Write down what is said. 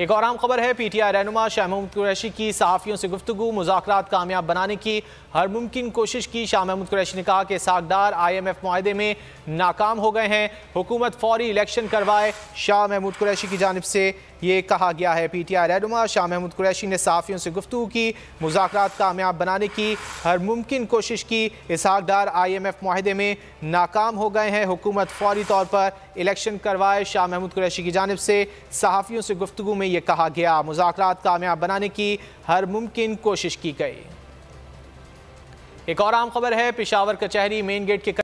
एक और आम खबर है पी टी आई रहनुमा शाह महमूद कुरैशी की सहाफ़ियों से गुफ्तु मुजाकर कामयाब बनाने की हर मुमकिन कोशिश की शाह महमूद कुरैशी ने कहा कि साकदार आई एम एफ माहे में नाकाम हो गए हैं हुकूमत फौरी इलेक्शन करवाए शाह महमूद कुरैशी की जानब से ये कहा गया है पी टी आई रहनुमा शाह महमूद कुरैशी ने सहाफ़ियों से गुफ्तु की मुजाकर कामयाब बनाने की हर मुमकिन कोशिश की इसहाकदार आई एम एफ माहे में नाकाम हो गए हैं हुकूमत फौरी तौर पर इलेक्शन करवाए शाह महमूद कुरैशी की जानब से सहाफ़ियों से गुफ्तु में ये कहा गया मुजाकर कामयाब बनाने की हर मुमकिन कोशिश की गई एक और आम खबर है पिशावर कचहरी मेन गेट के